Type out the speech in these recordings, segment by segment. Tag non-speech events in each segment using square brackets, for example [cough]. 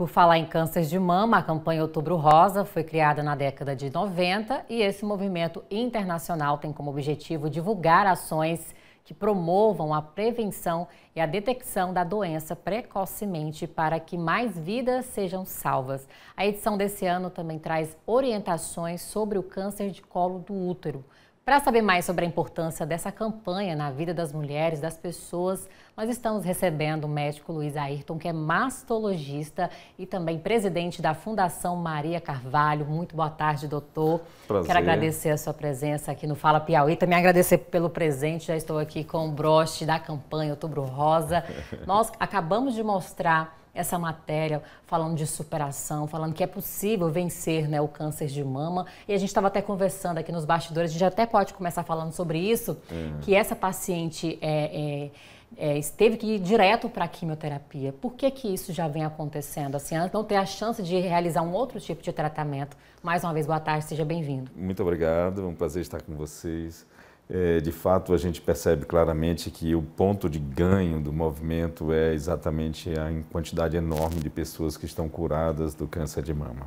Por falar em câncer de mama, a campanha Outubro Rosa foi criada na década de 90 e esse movimento internacional tem como objetivo divulgar ações que promovam a prevenção e a detecção da doença precocemente para que mais vidas sejam salvas. A edição desse ano também traz orientações sobre o câncer de colo do útero. Para saber mais sobre a importância dessa campanha na vida das mulheres, das pessoas, nós estamos recebendo o médico Luiz Ayrton, que é mastologista e também presidente da Fundação Maria Carvalho. Muito boa tarde, doutor. Prazer. Quero agradecer a sua presença aqui no Fala Piauí, também agradecer pelo presente. Já estou aqui com o broche da campanha Outubro Rosa. [laughs] Nós acabamos de mostrar essa matéria falando de superação, falando que é possível vencer né, o câncer de mama. E a gente estava até conversando aqui nos bastidores, a gente até pode começar falando sobre isso, é. que essa paciente é, é, é, esteve que ir direto para a quimioterapia. Por que, que isso já vem acontecendo? Assim, não ter a chance de realizar um outro tipo de tratamento. Mais uma vez, boa tarde, seja bem-vindo. Muito obrigado, é um prazer estar com vocês é, de fato, a gente percebe claramente que o ponto de ganho do movimento é exatamente a quantidade enorme de pessoas que estão curadas do câncer de mama.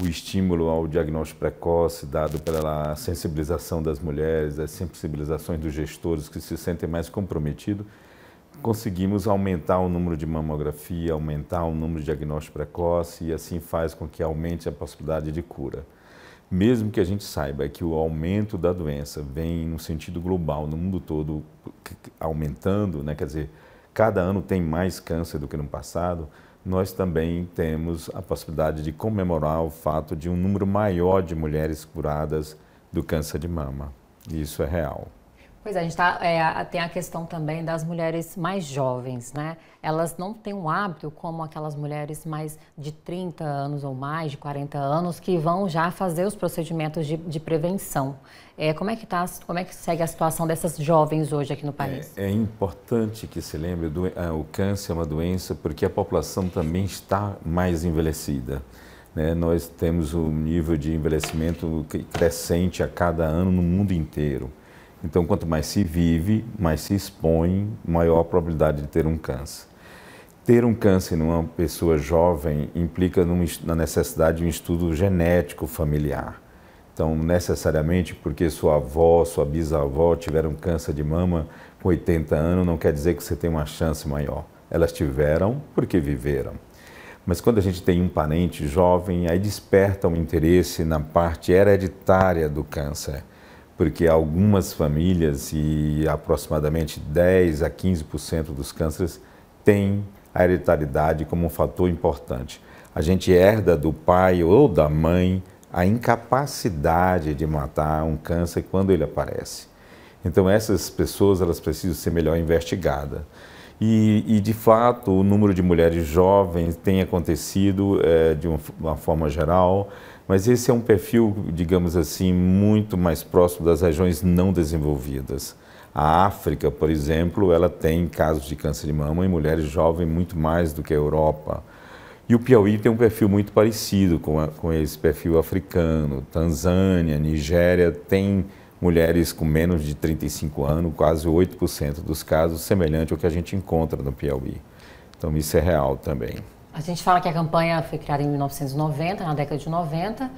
O estímulo ao diagnóstico precoce dado pela sensibilização das mulheres, as sensibilizações dos gestores que se sentem mais comprometidos, conseguimos aumentar o número de mamografia, aumentar o número de diagnóstico precoce e assim faz com que aumente a possibilidade de cura mesmo que a gente saiba que o aumento da doença vem no sentido global, no mundo todo aumentando, né? quer dizer, cada ano tem mais câncer do que no passado, nós também temos a possibilidade de comemorar o fato de um número maior de mulheres curadas do câncer de mama. Isso é real. Pois é, a gente tá, é, tem a questão também das mulheres mais jovens, né? Elas não têm um hábito como aquelas mulheres mais de 30 anos ou mais, de 40 anos, que vão já fazer os procedimentos de, de prevenção. É, como, é que tá, como é que segue a situação dessas jovens hoje aqui no é, país? É, é importante que se lembre, do, ah, o câncer é uma doença porque a população também está mais envelhecida. Né? Nós temos um nível de envelhecimento crescente a cada ano no mundo inteiro. Então, quanto mais se vive, mais se expõe, maior a probabilidade de ter um câncer. Ter um câncer numa pessoa jovem implica na necessidade de um estudo genético familiar. Então, necessariamente, porque sua avó, sua bisavó tiveram câncer de mama com 80 anos, não quer dizer que você tem uma chance maior. Elas tiveram porque viveram. Mas quando a gente tem um parente jovem, aí desperta um interesse na parte hereditária do câncer porque algumas famílias e aproximadamente 10 a 15% dos cânceres têm a hereditariedade como um fator importante. A gente herda do pai ou da mãe a incapacidade de matar um câncer quando ele aparece. Então essas pessoas elas precisam ser melhor investigadas. E, e, de fato, o número de mulheres jovens tem acontecido é, de uma, forma geral, mas esse é um perfil, digamos assim, muito mais próximo das regiões não desenvolvidas. A África, por exemplo, ela tem casos de câncer de mama em mulheres jovens muito mais do que a Europa. E o Piauí tem um perfil muito parecido com, a, com esse perfil africano. Tanzânia, Nigéria, tem mulheres com menos de 35 anos, quase 8% dos casos, semelhante ao que a gente encontra no Piauí. Então isso é real também. A gente fala que a campanha foi criada em 1990, na década de 90,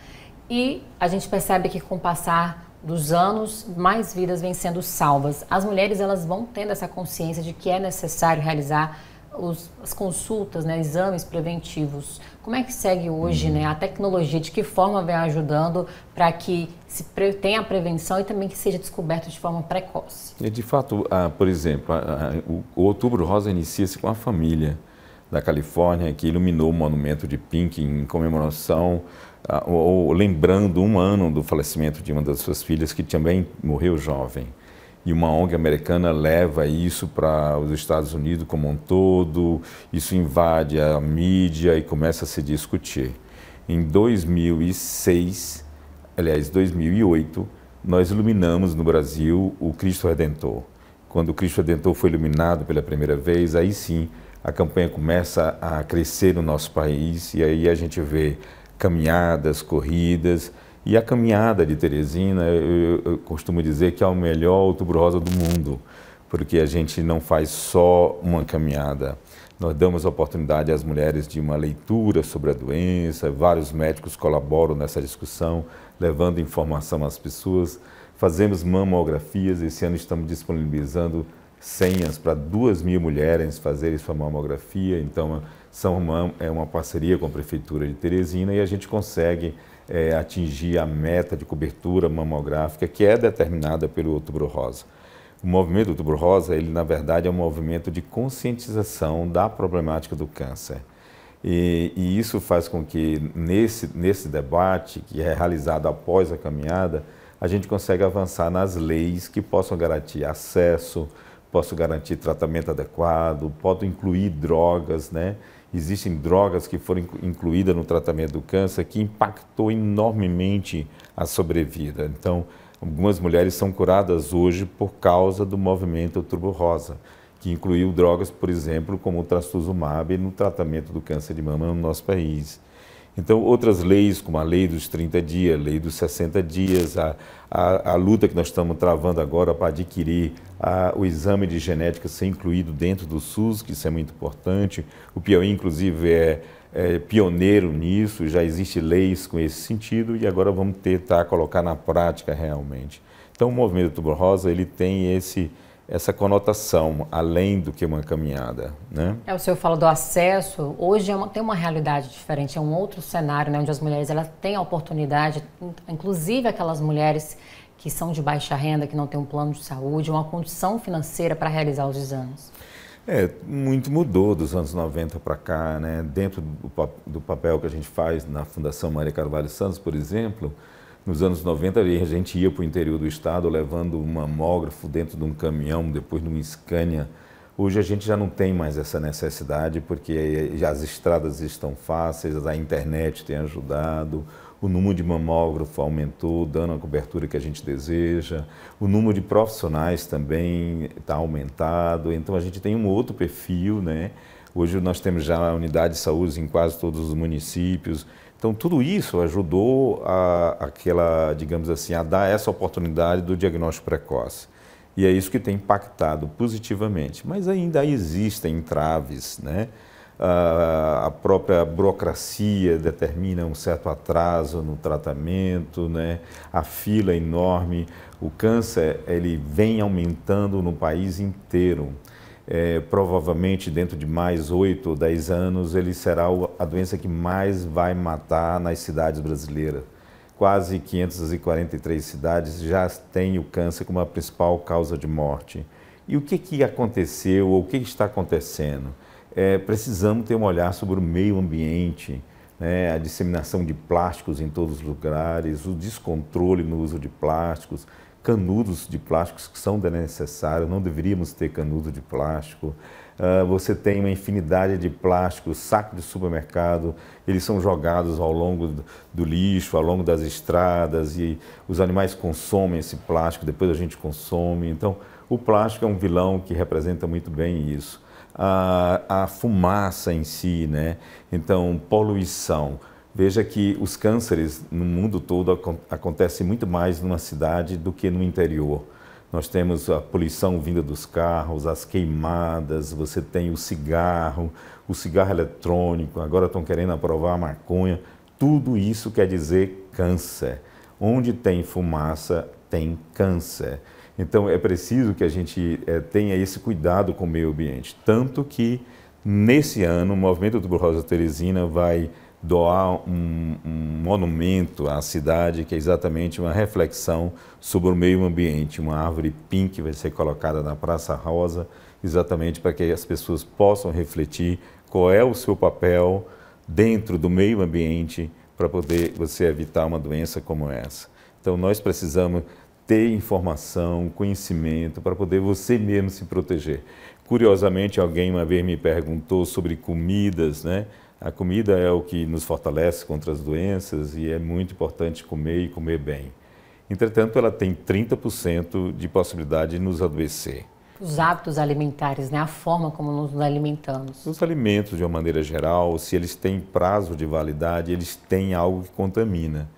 e a gente percebe que com o passar dos anos, mais vidas vêm sendo salvas. As mulheres elas vão tendo essa consciência de que é necessário realizar os, as consultas, né, exames preventivos. Como é que segue hoje uhum. né, a tecnologia? De que forma vem ajudando para que se tenha a prevenção e também que seja descoberto de forma precoce? E de fato, por exemplo, o, o Outubro Rosa inicia-se com a família da Califórnia que iluminou o monumento de Pink em comemoração ou, ou lembrando um ano do falecimento de uma das suas filhas que também morreu jovem e uma ONG americana leva isso para os Estados Unidos como um todo, isso invade a mídia e começa a se discutir. Em 2006, aliás, 2008, nós iluminamos no Brasil o Cristo Redentor. Quando o Cristo Redentor foi iluminado pela primeira vez, aí sim a campanha começa a crescer no nosso país e aí a gente vê caminhadas, corridas, e a caminhada de Teresina, eu, eu costumo dizer que é o melhor outubro rosa do mundo, porque a gente não faz só uma caminhada. Nós damos oportunidade às mulheres de uma leitura sobre a doença, vários médicos colaboram nessa discussão, levando informação às pessoas. Fazemos mamografias, esse ano estamos disponibilizando senhas para duas mil mulheres fazerem sua mamografia, então são Romão é uma parceria com a Prefeitura de Teresina e a gente consegue é, atingir a meta de cobertura mamográfica que é determinada pelo Outubro Rosa. O movimento Outubro Rosa, ele na verdade é um movimento de conscientização da problemática do câncer. E, e isso faz com que nesse, nesse debate que é realizado após a caminhada, a gente consiga avançar nas leis que possam garantir acesso, possam garantir tratamento adequado, possam incluir drogas, né? existem drogas que foram incluídas no tratamento do câncer que impactou enormemente a sobrevida. Então, algumas mulheres são curadas hoje por causa do movimento Turbo Rosa, que incluiu drogas, por exemplo, como o trastuzumab no tratamento do câncer de mama no nosso país. Então, outras leis, como a lei dos 30 dias, a lei dos 60 dias, a, a, a luta que nós estamos travando agora para adquirir a, o exame de genética ser incluído dentro do SUS, que isso é muito importante. O Piauí, inclusive, é, é pioneiro nisso, já existem leis com esse sentido e agora vamos tentar colocar na prática realmente. Então, o movimento Tubo Rosa ele tem esse, essa conotação além do que uma caminhada, né? É, o senhor fala do acesso, hoje é uma, tem uma realidade diferente, é um outro cenário, né, onde as mulheres elas têm a oportunidade, inclusive aquelas mulheres que são de baixa renda, que não têm um plano de saúde, uma condição financeira para realizar os exames. É, muito mudou dos anos 90 para cá, né? Dentro do, do papel que a gente faz na Fundação Maria Carvalho Santos, por exemplo, nos anos 90, a gente ia para o interior do estado levando um mamógrafo dentro de um caminhão, depois de um Scania. Hoje a gente já não tem mais essa necessidade, porque já as estradas estão fáceis, a internet tem ajudado, o número de mamógrafo aumentou, dando a cobertura que a gente deseja, o número de profissionais também está aumentado, então a gente tem um outro perfil, né? Hoje nós temos já unidade de saúde em quase todos os municípios. Então, tudo isso ajudou a, aquela, digamos assim, a dar essa oportunidade do diagnóstico precoce. E é isso que tem impactado positivamente. Mas ainda existem entraves, né? a própria burocracia determina um certo atraso no tratamento, né? a fila é enorme, o câncer ele vem aumentando no país inteiro é, provavelmente dentro de mais 8 ou 10 anos, ele será a doença que mais vai matar nas cidades brasileiras. Quase 543 cidades já têm o câncer como a principal causa de morte. E o que, que aconteceu ou o que, está acontecendo? É, precisamos ter um olhar sobre o meio ambiente, né? a disseminação de plásticos em todos os lugares, o descontrole no uso de plásticos, canudos de plásticos que são desnecessários, não deveríamos ter canudo de plástico. Ah, você tem uma infinidade de plásticos, saco de supermercado, eles são jogados ao longo do lixo, ao longo das estradas e os animais consomem esse plástico, depois a gente consome. Então, o plástico é um vilão que representa muito bem isso. A, ah, a fumaça em si, né? Então, poluição Veja que os cânceres no mundo todo ac acontecem muito mais numa cidade do que no interior. Nós temos a poluição vinda dos carros, as queimadas, você tem o cigarro, o cigarro eletrônico, agora estão querendo aprovar a maconha. Tudo isso quer dizer câncer. Onde tem fumaça, tem câncer. Então é preciso que a gente é, tenha esse cuidado com o meio ambiente. Tanto que nesse ano o Movimento do Rosa Teresina vai doar um, um, monumento à cidade que é exatamente uma reflexão sobre o meio ambiente. Uma árvore pink vai ser colocada na Praça Rosa, exatamente para que as pessoas possam refletir qual é o seu papel dentro do meio ambiente para poder você evitar uma doença como essa. Então nós precisamos ter informação, conhecimento para poder você mesmo se proteger. Curiosamente, alguém uma vez me perguntou sobre comidas, né? A comida é o que nos fortalece contra as doenças e é muito importante comer e comer bem. Entretanto, ela tem 30% de possibilidade de nos adoecer. Os hábitos alimentares, né? a forma como nos alimentamos. Os alimentos, de uma maneira geral, se eles têm prazo de validade, eles têm algo que contamina.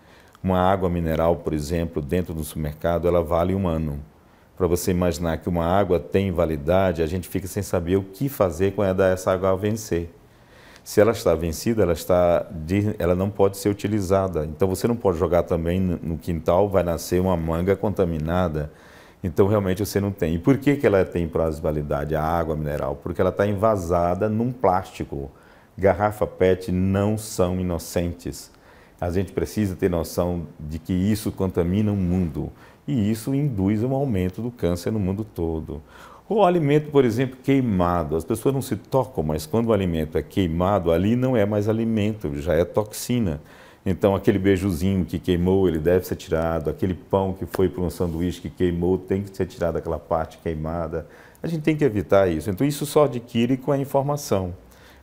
Uma água mineral, por exemplo, dentro do supermercado, ela vale um ano. Para você imaginar que uma água tem validade, a gente fica sem saber o que fazer quando essa água vencer. Se ela está vencida, ela, está, ela não pode ser utilizada. Então você não pode jogar também no quintal, vai nascer uma manga contaminada. Então realmente você não tem. E por que, que ela tem prazo de validade, a água mineral? Porque ela está envasada num plástico. Garrafa PET não são inocentes. A gente precisa ter noção de que isso contamina o mundo e isso induz um aumento do câncer no mundo todo. O alimento, por exemplo, queimado, as pessoas não se tocam, mas quando o alimento é queimado, ali não é mais alimento, já é toxina. Então, aquele beijuzinho que queimou, ele deve ser tirado, aquele pão que foi para um sanduíche que queimou, tem que ser tirado aquela parte queimada. A gente tem que evitar isso. Então, isso só adquire com a informação.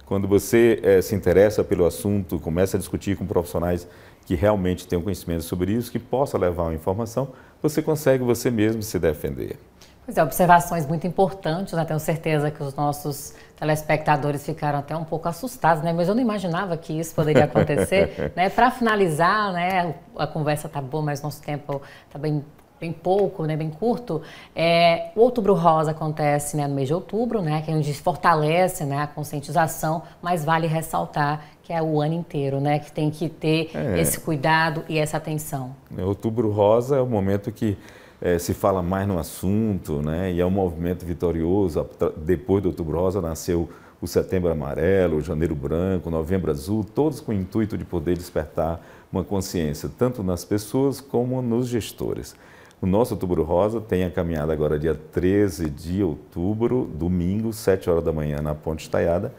Quando você é, se interessa pelo assunto, começa a discutir com profissionais que realmente têm conhecimento sobre isso, que possa levar a informação, você consegue você mesmo se defender. Pois é, observações muito importantes, né? Tenho certeza que os nossos telespectadores ficaram até um pouco assustados, né? Mas eu não imaginava que isso poderia acontecer, [laughs] né? Para finalizar, né? A conversa tá boa, mas nosso tempo tá bem bem pouco, né, bem curto, é, o Outubro Rosa acontece né, no mês de outubro, né, que é onde fortalece né, a conscientização, mas vale ressaltar que é o ano inteiro, né, que tem que ter é. esse cuidado e essa atenção. Outubro Rosa é o momento que é, se fala mais no assunto, né? E é um movimento vitorioso. Depois do Outubro Rosa nasceu o Setembro Amarelo, o Janeiro Branco, o Novembro Azul, todos com o intuito de poder despertar uma consciência, tanto nas pessoas como nos gestores. O nosso Outubro Rosa tem a caminhada agora dia 13 de outubro, domingo, 7 horas da manhã, na Ponte Estaiada.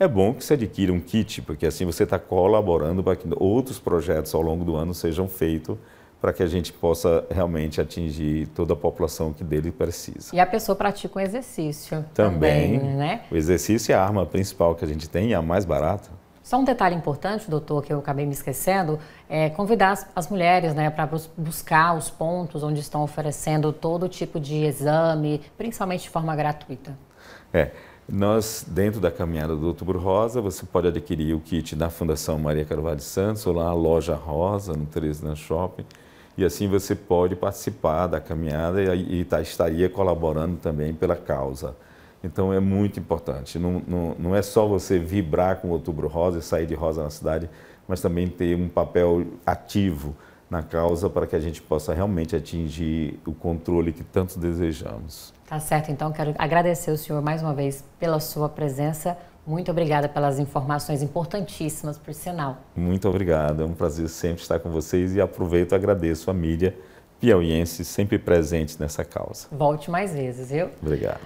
É bom que se adquira um kit, porque assim você está colaborando para que outros projetos ao longo do ano sejam feitos para que a gente possa realmente atingir toda a população que dele precisa. E a pessoa pratica o exercício também, também né? O exercício é a arma principal que a gente tem, é a mais barata. Só um detalhe importante, doutor, que eu acabei me esquecendo, é convidar as, as mulheres né, para buscar os pontos onde estão oferecendo todo tipo de exame, principalmente de forma gratuita. É, nós, dentro da caminhada do Outubro Rosa, você pode adquirir o kit da Fundação Maria Carvalho de Santos ou lá a loja Rosa, no Teresina Shopping e assim você pode participar da caminhada e, e tá, estaria colaborando também pela causa. Então é muito importante. Não, não, não é só você vibrar com o Outubro Rosa e sair de rosa na cidade, mas também ter um papel ativo na causa para que a gente possa realmente atingir o controle que tanto desejamos. Tá certo, então quero agradecer o senhor mais uma vez pela sua presença. Muito obrigada pelas informações importantíssimas, por sinal. Muito obrigado, é um prazer sempre estar com vocês e aproveito e agradeço a mídia piauiense sempre presente nessa causa. Volte mais vezes, viu? Obrigado.